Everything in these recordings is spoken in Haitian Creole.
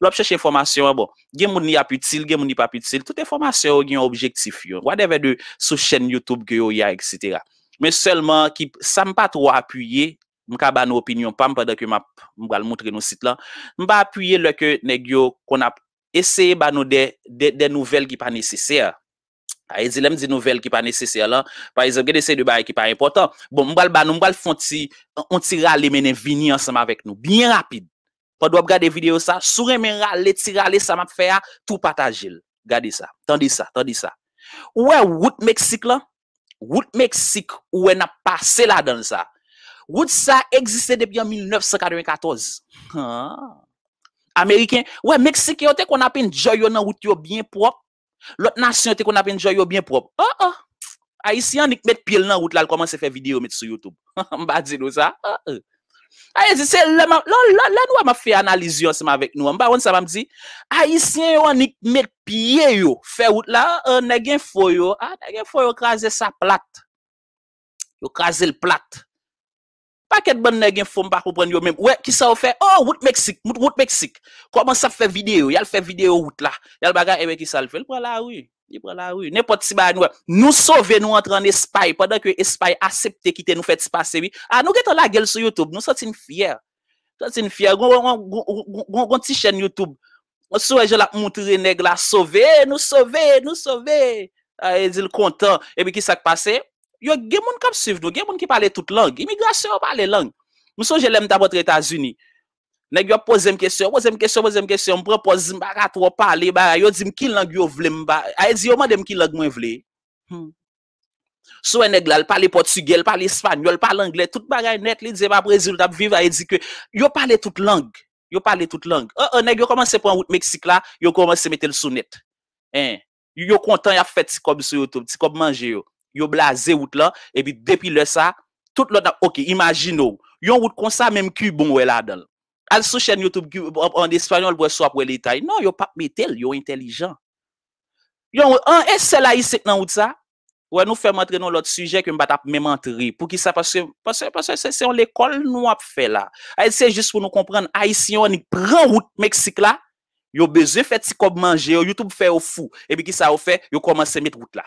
Lop chèche informasyon, bon, gen moun ni apitil, gen moun ni papitil, tout informasyon yon objektif yon, wadeve de sou chèn YouTube geyo ya, etc. Men selman ki, sa mpa tro apuyye, mka ba nou opinyon, pa mpa deke mwa mwal mwotre nou sit lan, mpa apuyye leke negyo kon ap eseye ba nou de nouvel ki pa neseser. A, e zilem di nouvel ki pa neseser lan, pa e zilem gen eseye de ba yon ki pa impotant. Bon, mwal ba nou, mwal fonti, ontira le menen vini ansama vek nou, bien rapide. Quand vous regardez vidéo ça, souriez, râlez, tirez, ça m'a fait ah, tout partager. Regardez ça. Tendez ça, tendez ça. Ouais, route Mexique là. Route Mexique où on a passé là dans ça. Route ça existait depuis en 1994. Ah. Américain, ouais, Mexique, on qu'on appelle joyo dans route bien propre. L'autre nation qu'on appelle joyo bien propre. Ah oh, ah. Oh. Haïtien, on met pile dans route là, commence à faire vidéo mettre sur YouTube. M'ba nous ça. Ah, euh. Lè nou a ma fè analizyon se ma vek nou an, ba wèn sa mam zi, a yi sè yon anik mèk piye yo, fè wout la, nè gen fò yo, nè gen fò yo krasè sa plat, yo krasè l plat, pa kèt bon nè gen fò mpa koupèn yo mèm, wè ki sa wò fè, oh wout Meksik, mout wout Meksik, kwa man sa fè video, yal fè video wout la, yal bagan eh ewe ki sa l fè, l pou ala wè. Ne pot si ba anou, nou sove nou entran espaye, padan ki espaye asepte ki te nou fet spase mi. A ah, nou geton la gel sou Youtube, nou sot sin fyer. Sot sin fyer, goun ti chen Youtube. Monsou e jela moutri neg la, sove, nou sove, nou sove. Ah, e zil kontan, e bi ki sak pase. Yo, gen moun kap suv nou, gen moun ki pale tout lang, imigrasyon pale lang. Monsou jelem ta botre Etats-Unis. Nèk yo pose m kèsyon, pose m kèsyon, pose m kèsyon, m prepozim, baka tro pale, baka yo di m ki lang yo vle m baka. Ayè e di yo mande m ki lang mwen vle. Hmm. Souè e nèk la, l pale Portugèl, pale Espanyol, pale Anglè, tout bagay net li, di zem apre zil tap vive, ayè e di ki yo pale tout lang, yo pale tout lang. E, e, nèk yo komanse pon wout Meksik la, yo komanse metel sou net. E, yo kontan ya fèt si kob su YouTube, si kob manje yo. Yo blaze wout la, e bi depile sa, tout lò da, ok, imagino, yo wout konsa mèm ki bon wè la dal. Al sou chen YouTube en Espanyol, bwè sou ap wè l'Etaj. Non, yo pap metel, yo intelijan. Yo, an esè la isèk nan wout sa, wè nou fè mantre nou lòt sujet kwen bat ap me mantre. Pou ki sa, pasè, pasè, pasè, se yon l'ekol nou ap fè la. A, se jist pou nou kompren, a, isi yon, ni pran wout Meksik la, yo bezè fèt si kob manje, yo YouTube fè wou fou, e bi ki sa wou fè, yo komanse met wout la.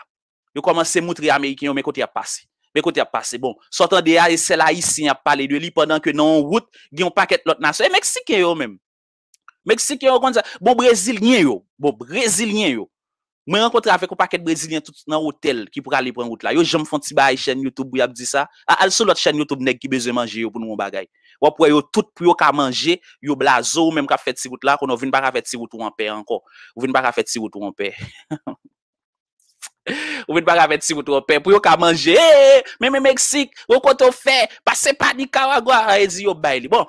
Yo komanse moutri Amerikinyo, men koti ap pasi. Bekote ap pase, bon, sotan de a, e se la isi, ap pale dwe li, pandan ke nou an wout, gen yon paket lot naso, e Meksiken yo menm. Meksiken yo kon dize, bon, Brezil nyen yo, bon, Brezil nyen yo. Mwen an kontre avèk yon paket Brezil nyen tout nan hotel ki pou ka li pren wout la. Yo jom fon ti ba yon chen YouTube bou yap di sa, al ah, ah, sou lot chen YouTube neg ki beze manje yo pou nou mou bagay. Wap wè yo tout pou yo ka manje, yo blazo ou menm ka fet si wout la, kon nou vin pa ka fet si wout ou an per ankon. Ou vin pa ka fet si wout ou an per. Ou ven bagavèd si moutropè. Pou yo ka manje. Mè mè Meksik. Ou kontou fè. Pa se panika wagwa. A ezi yo bayli. Bon.